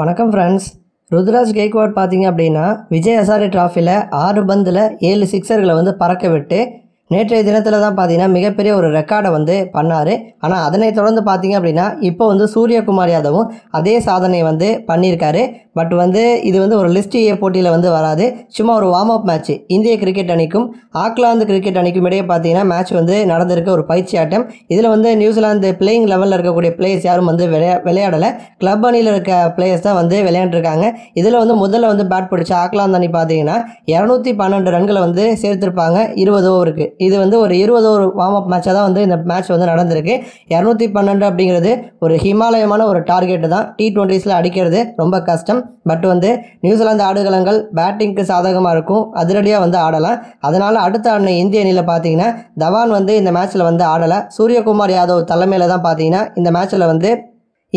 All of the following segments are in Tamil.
வணக்கம் ஃப்ரெண்ட்ஸ் ருத்ராஜ் கேக்வாட் பார்த்தீங்க அப்படின்னா விஜய் ஹசாரே ட்ராஃபியில் ஆறு பந்தில் ஏழு சிக்ஸர்களை வந்து பறக்க விட்டு நேற்றைய தினத்தில் தான் பார்த்தீங்கன்னா மிகப்பெரிய ஒரு ரெக்கார்டை வந்து பண்ணார் ஆனால் அதனை தொடர்ந்து பார்த்தீங்க அப்படின்னா இப்போ வந்து சூரியகுமார் யாதவும் அதே சாதனை வந்து பண்ணியிருக்காரு பட் வந்து இது வந்து ஒரு லிஸ்ட் ஏ போட்டியில் வந்து வராது சும்மா ஒரு வார்ம் அப் மேட்ச் இந்திய கிரிக்கெட் அணிக்கும் ஆக்லாந்து கிரிக்கெட் அணிக்கும் இடையே பார்த்தீங்கன்னா மேட்ச் வந்து நடந்திருக்க ஒரு பயிற்சி ஆட்டம் இதில் வந்து நியூசிலாந்து பிளேயிங் லெவலில் இருக்கக்கூடிய பிளேயர்ஸ் யாரும் வந்து விளையா விளையாடலை கிளப் அணியில் இருக்க பிளேயர்ஸ் தான் வந்து விளையாண்டுருக்காங்க இதில் வந்து முதல்ல வந்து பேட் பிடிச்ச ஆக்லாந்து அணி பார்த்தீங்கன்னா இரநூத்தி பன்னெண்டு ரன்களை வந்து சேர்த்துருப்பாங்க இருபது ஓவருக்கு இது வந்து ஒரு இருபது ஒரு வார்ம் அப் மேட்சாக தான் வந்து இந்த மேட்ச் வந்து நடந்திருக்கு இரநூத்தி பன்னெண்டு அப்படிங்கிறது ஒரு ஹிமாலயமான ஒரு டார்கெட் தான் டி டுவெண்ட்டிஸில் அடிக்கிறது ரொம்ப கஷ்டம் பட் வந்து நியூசிலாந்து ஆடுகளங்கள் பேட்டிங்க்கு சாதகமாக இருக்கும் அதிரடியாக வந்து ஆடலாம் அதனால் அடுத்த அண்ணன் இந்திய அணியில் பார்த்தீங்கன்னா தவான் வந்து இந்த மேட்ச்சில் வந்து ஆடலை சூரியகுமார் யாதவ் தலைமையில் தான் பார்த்தீங்கன்னா இந்த மேட்ச்சில் வந்து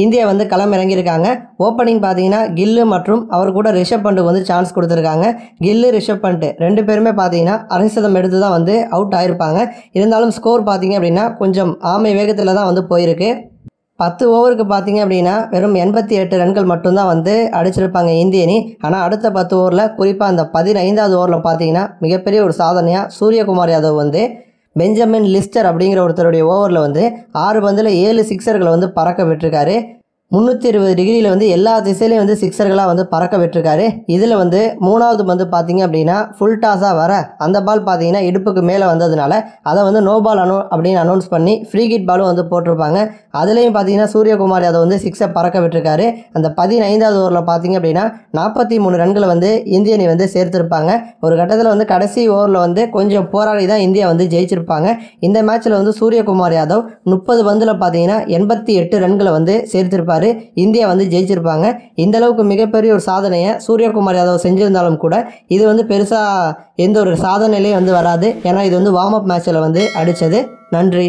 இந்தியா வந்து களம் இறங்கியிருக்காங்க ஓப்பனிங் பார்த்தீங்கன்னா கில்லு மற்றும் அவர் கூட ரிஷப் பண்ட்டு வந்து சான்ஸ் கொடுத்துருக்காங்க கில்லு ரிஷப் பண்ட்டு ரெண்டு பேருமே பார்த்தீங்கன்னா அரைசதம் எடுத்து தான் வந்து அவுட் ஆகிருப்பாங்க இருந்தாலும் ஸ்கோர் பார்த்தீங்க அப்படின்னா கொஞ்சம் ஆமை வேகத்தில் தான் வந்து போயிருக்கு பத்து ஓவருக்கு பார்த்தீங்க அப்படின்னா வெறும் எண்பத்தி எட்டு ரன்கள் மட்டும்தான் வந்து அடிச்சிருப்பாங்க இந்தியனி ஆனால் அடுத்த பத்து ஓவரில் குறிப்பாக அந்த பதினைந்தாவது ஓவரில் பார்த்தீங்கன்னா மிகப்பெரிய ஒரு சாதனையாக சூரியகுமார் யாதவ் வந்து பெஞ்சமின் லிஸ்டர் அப்படிங்கிற ஒருத்தருடைய ஓவரில் வந்து ஆறு பந்தில் ஏழு சிக்ஸர்களை வந்து பறக்க விட்டுருக்காரு முந்நூற்றி இருபது டிகிரியில் வந்து எல்லா திசையிலையும் வந்து சிக்ஸர்களாக வந்து பறக்க விட்டுருக்காரு இதில் வந்து மூணாவது வந்து பார்த்தீங்க அப்படின்னா ஃபுல் டாஸாக வர அந்த பால் பார்த்தீங்கன்னா இடுப்புக்கு மேலே வந்ததுனால அதை வந்து நோ பால் அனௌ அப்படின்னு அனௌன்ஸ் பண்ணி ஃப்ரீ கிட் பாலும் வந்து போட்டிருப்பாங்க அதுலேயும் பார்த்தீங்கன்னா சூரியகுமார் அதை வந்து சிக்ஸை பறக்க விட்டுருக்காரு அந்த பதினைந்தாவது ஓவரில் பார்த்தீங்க அப்படின்னா நாற்பத்தி மூணு ரன்களை வந்து இந்திய அணி வந்து சேர்த்துருப்பாங்க ஒரு கட்டத்தில் வந்து கடைசி ஓவரில் வந்து கொஞ்சம் போராடி தான் இந்தியா வந்து ஜெயிச்சிருப்பாங்க இந்த மேட்ச்சில் வந்து சூரியகுமார் யாதவ் முப்பது பந்தில் பார்த்தீங்கன்னா எண்பத்தி எட்டு ரன்களை வந்து சேர்த்திருப்பார் இருந்திருந்தார் இந்தியா வந்து ஜெயிச்சிருப்பாங்க இந்த அளவுக்கு மிகப்பெரிய ஒரு சாதனையை சூரியகுமார் யாதவ் செஞ்சிருந்தாலும் கூட இது வந்து பெருசாக எந்த ஒரு சாதனையிலையும் வந்து வராது ஏன்னா இது வந்து வார்ம் அப் மேட்சில் வந்து அடித்தது நன்றி